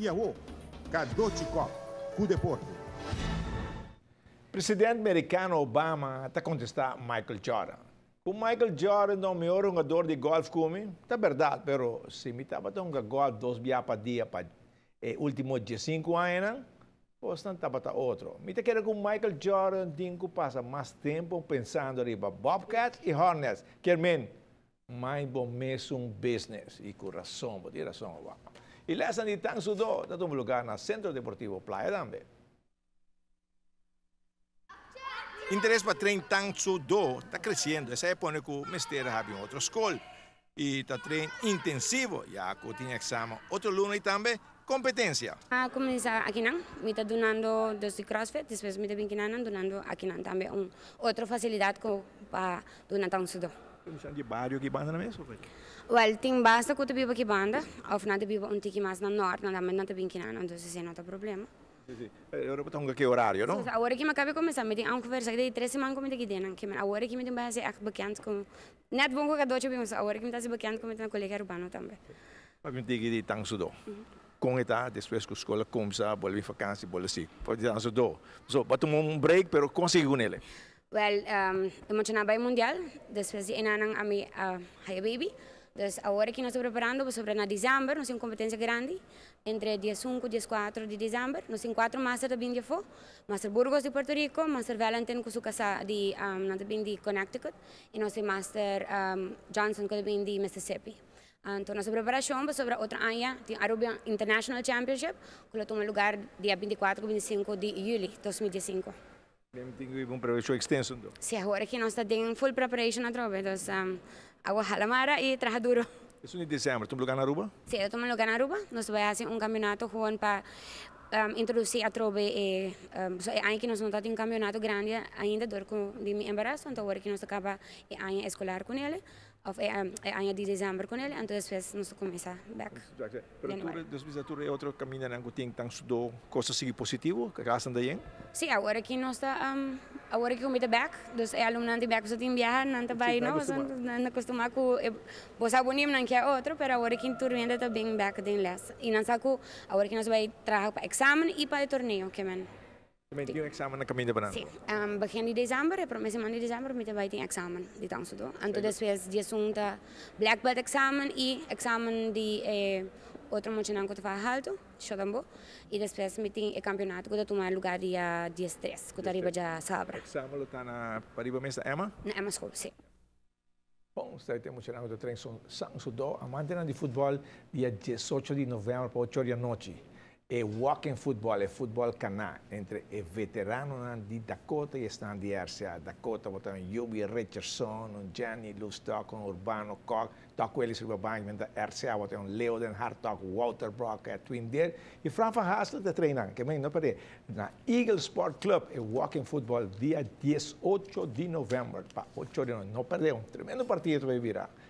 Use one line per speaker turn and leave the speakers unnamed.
Iaô, é o Cudeporto. Presidente americano Obama está contestar Michael Jordan. O Michael Jordan é o melhor jogador de golfe como? Tá verdade, mas se me estava tá jogando golfe dois dias para dia, para eh, últimos cinco anos, você não estava tá outro. Me te tá quero que o Michael Jordan Dinko passa mais tempo pensando riba Bobcats e Hornets, que é mais bom mesmo um business. E coração, vou ter razão, Obama. de läsaren está Tang un lugar en el Centro Deportivo Playa Dambe. Interés para el tren Do está creciendo esa época a que o Mesteira otro school Y está tren intensivo, ya que tiene examen. otro alumno y también competencia.
Ah, comienza aquí, ¿no? Me está donando desde CrossFit, después me está donando aquí ¿no? también un, otra facilidad para donar tren
Kemi bari bairro ki banda në mes apo?
Well, tim basta ku të bëj que banda, of na të bëj un tiki mas norte, não dá mais nada të bëj não, então se se nota problema.
Ora po tonga horário, não? A
hora que me acabei acaba começar, me tem um conversa que dei três semanas me como que dena, que a hora que me tem base a bacant com não é bom que doce bem, a hora que me tá que se bacant como tem colega urbano também.
Mas me diga de tang sudo. Uhum. Com eta, depois que a escola começa, volve vacância, volve assim. Pode dar sudo. Então, batum um break, mas consigo nele.
Well, um, hemos hecho el mundial, después de enanan a mi a Haya Baby. Entonces, ahora que nos estamos preparando, pues sobre en diciembre, nos tenemos competencia grande, entre 15 y 14 de diciembre, nos tenemos cuatro máster también de FO, máster Burgos de Puerto Rico, máster Valentin con su casa de, um, también de Connecticut, y nuestro máster um, Johnson con también de Mississippi. Então, nossa preparação para sobre outra ano, tem Aruba International Championship, que tomou lugar dia 24 e 25 de julho de 2015.
un extenso.
Sí, ahora que está temos full preparation um, a dos um, la Alamara y Traja Duro.
Es un tú tu lugar na Aruba?
yo eu lo lugar na Aruba. va a hacer un campeonato para um, introducir a trobe. E, um, eh, que nos não temos un campeonato grande ainda, dor con de embarazo, entonces, ahora que nos acaba eh, o escolar con él of el um, año de diciembre con él, entonces pues nos comienza back.
Pero tú, después de tu otro camino en Angutín, ¿tan dos cosas sigue positivo? que hacen de bien?
Sí, ahora que no está, um, ahora que comite back, entonces el alumno ante back, tiene viajar, no ante país, no, no acostumbrado a eh, vos abonim, no que otro, pero ahora que tu rienda también bien back de inglés. Y no saco, ahora que nos va a trabajar para examen y para el torneo, que men.
21 examen dan kom je de Sí,
um, begin diciembre, de promis maand in diciembre, me wij un examen de dan zo doen. En toen is weer die black belt examen y examen de eh, otro mucho nanco te faz alto, Y después, me metem el eh, campeonato que tomar lugar dia dia 3, que arriba já sabra.
Examen lo tá eh, na pariba mesa Emma? En Emma School, sim. Bom, você tem muito de trem, são Sudó, amante de futebol, dia 18 de novembro, para 8 da noite. E walking football è football canà, mentre è veterano di Dakota e sta di RCA. Dakota votano Yubi Richardson, Jenny Lustok, Urbano Koch, da quelli sul bank, mentre RCA votano Leo Den Hartog, Walter Brock, Twin Deer e Fran van Haasel da trainano, che non per na Eagle Sport Club e walking football dia 18 di novembre, pa 8 di novembre, non perdere un tremendo partito per virare.